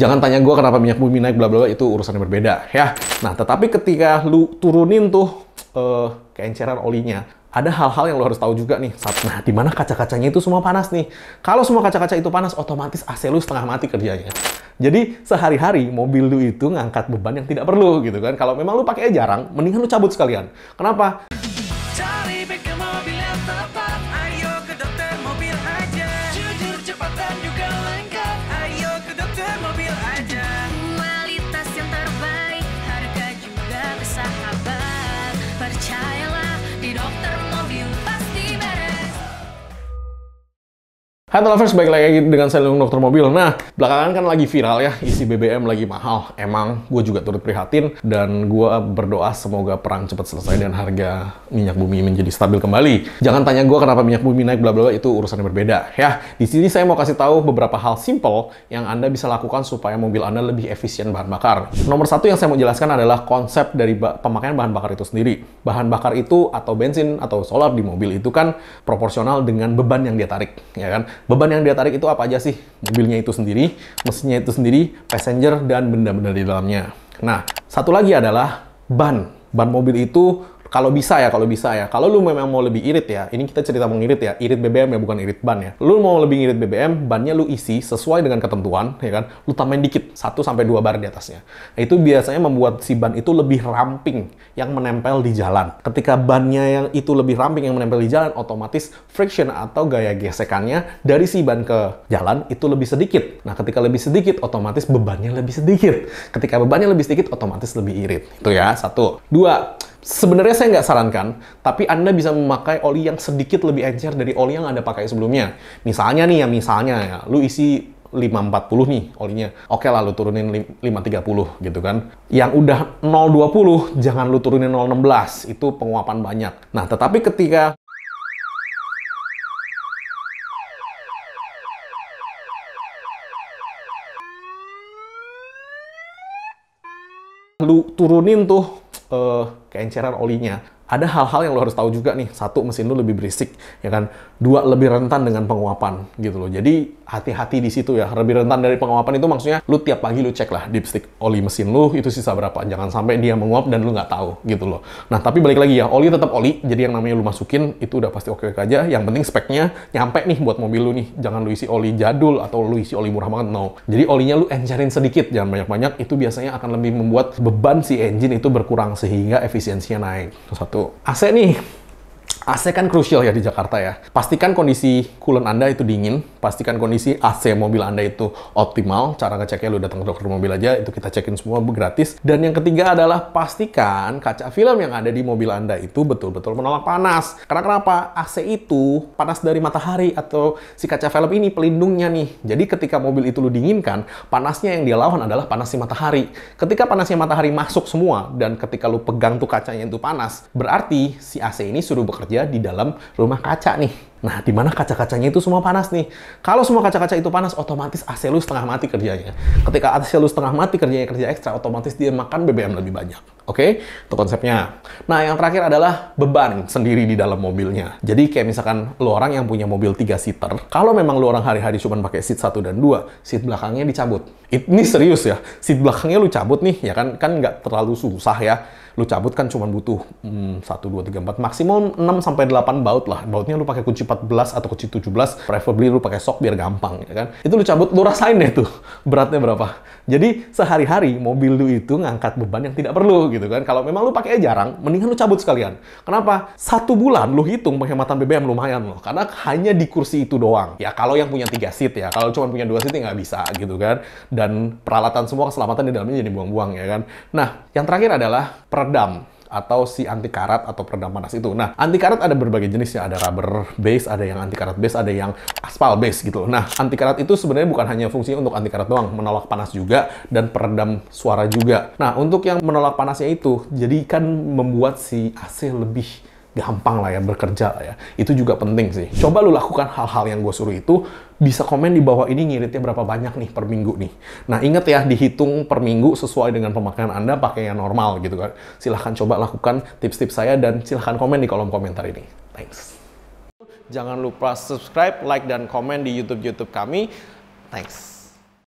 Jangan tanya gue kenapa minyak bumi naik bla bla itu urusan yang berbeda ya. Nah tetapi ketika lu turunin tuh uh, eh, keenceran olinya, ada hal-hal yang lo harus tahu juga nih. Nah, di mana kaca-kacanya itu semua panas nih. Kalau semua kaca-kaca itu panas, otomatis AC lu setengah mati kerjanya. Jadi sehari-hari mobil lu itu ngangkat beban yang tidak perlu gitu kan. Kalau memang lu pakai jarang, mendingan lu cabut sekalian. Kenapa? Hai lovers, balik lagi dengan saya Lung Dokter Mobil. Nah, belakangan kan lagi viral ya, isi BBM lagi mahal. Emang, gue juga turut prihatin dan gue berdoa semoga perang cepat selesai dan harga minyak bumi menjadi stabil kembali. Jangan tanya gue kenapa minyak bumi naik bla bla itu urusannya berbeda ya. Di sini saya mau kasih tahu beberapa hal simple yang anda bisa lakukan supaya mobil anda lebih efisien bahan bakar. Nomor satu yang saya mau jelaskan adalah konsep dari ba pemakaian bahan bakar itu sendiri. Bahan bakar itu atau bensin atau solar di mobil itu kan proporsional dengan beban yang dia tarik, ya kan? Beban yang dia tarik itu apa aja sih? Mobilnya itu sendiri, mesinnya itu sendiri, passenger, dan benda-benda di dalamnya. Nah, satu lagi adalah ban. Ban mobil itu kalau bisa ya, kalau bisa ya. Kalau lu memang mau lebih irit ya, ini kita cerita mengirit ya, irit BBM ya bukan irit ban ya. Lu mau lebih irit BBM, bannya lu isi sesuai dengan ketentuan, ya kan? Lu tambahin dikit, 1 sampai 2 bar di atasnya. Nah, itu biasanya membuat si ban itu lebih ramping yang menempel di jalan. Ketika bannya yang itu lebih ramping yang menempel di jalan, otomatis friction atau gaya gesekannya dari si ban ke jalan itu lebih sedikit. Nah, ketika lebih sedikit, otomatis bebannya lebih sedikit. Ketika bebannya lebih sedikit, otomatis lebih irit. Itu ya, satu. Dua, Sebenarnya saya nggak sarankan, tapi Anda bisa memakai oli yang sedikit lebih encer dari oli yang Anda pakai sebelumnya. Misalnya nih ya, misalnya ya, lu isi 540 nih olinya. Oke lah lu turunin 530 gitu kan. Yang udah 020 jangan lu turunin 016 itu penguapan banyak. Nah, tetapi ketika lu turunin tuh uh, keenceran olinya ada hal-hal yang lo harus tahu juga nih. Satu, mesin lo lebih berisik, ya kan? Dua, lebih rentan dengan penguapan, gitu loh. Jadi, hati-hati di situ ya. Lebih rentan dari penguapan itu maksudnya lo tiap pagi lo cek lah dipstick oli mesin lo itu sisa berapa. Jangan sampai dia menguap dan lo nggak tahu, gitu loh. Nah, tapi balik lagi ya, oli tetap oli. Jadi, yang namanya lo masukin, itu udah pasti oke-oke aja. Yang penting speknya nyampe nih buat mobil lo nih. Jangan lo isi oli jadul atau lo isi oli murah banget, no. Jadi, olinya lo encerin sedikit, jangan banyak-banyak. Itu biasanya akan lebih membuat beban si engine itu berkurang, sehingga efisiensinya naik. Satu, aset nih AC kan krusial ya di Jakarta ya. Pastikan kondisi coolant Anda itu dingin, pastikan kondisi AC mobil Anda itu optimal. Cara ngeceknya lu datang ke dokter mobil aja, itu kita cekin semua gratis. Dan yang ketiga adalah pastikan kaca film yang ada di mobil Anda itu betul-betul menolak panas. Karena kenapa? AC itu panas dari matahari atau si kaca film ini pelindungnya nih. Jadi ketika mobil itu lu dinginkan, panasnya yang dia lawan adalah panas si matahari. Ketika panasnya matahari masuk semua dan ketika lu pegang tuh kacanya itu panas, berarti si AC ini suruh bekerja bekerja di dalam rumah kaca nih Nah, di mana kaca-kacanya itu semua panas nih. Kalau semua kaca-kaca itu panas, otomatis AC lu setengah mati kerjanya. Ketika AC lu setengah mati kerjanya kerja ekstra, otomatis dia makan BBM lebih banyak. Oke? Okay? Itu konsepnya. Nah, yang terakhir adalah beban sendiri di dalam mobilnya. Jadi kayak misalkan lu orang yang punya mobil 3 seater, kalau memang lu orang hari-hari cuma pakai seat 1 dan 2, seat belakangnya dicabut. Ini serius ya. Seat belakangnya lu cabut nih, ya kan kan nggak terlalu susah ya lu cabut kan cuma butuh hmm, 1, 2, 3, 4, maksimum 6 sampai 8 baut lah. Bautnya lu pakai kunci 14 atau ke 17 preferably lu pakai sok biar gampang ya kan itu lu cabut lu rasain deh tuh beratnya berapa jadi sehari-hari mobil lu itu ngangkat beban yang tidak perlu gitu kan kalau memang lu pakai jarang mendingan lu cabut sekalian kenapa satu bulan lu hitung penghematan BBM lumayan loh karena hanya di kursi itu doang ya kalau yang punya tiga seat ya kalau cuma punya dua seat ya nggak bisa gitu kan dan peralatan semua keselamatan di dalamnya jadi buang-buang ya kan nah yang terakhir adalah peredam atau si anti karat atau peredam panas itu. Nah, anti karat ada berbagai jenisnya, ada rubber base, ada yang anti karat base, ada yang aspal base gitu. Nah, anti karat itu sebenarnya bukan hanya fungsinya untuk anti karat doang, menolak panas juga dan peredam suara juga. Nah, untuk yang menolak panasnya itu, jadi kan membuat si AC lebih gampang lah ya bekerja lah ya. Itu juga penting sih. Coba lu lakukan hal-hal yang gue suruh itu. Bisa komen di bawah ini ngiritnya berapa banyak nih per minggu nih. Nah inget ya dihitung per minggu sesuai dengan pemakaian Anda pakai yang normal gitu kan. Silahkan coba lakukan tips-tips saya dan silahkan komen di kolom komentar ini. Thanks. Jangan lupa subscribe, like, dan komen di YouTube-YouTube kami. Thanks.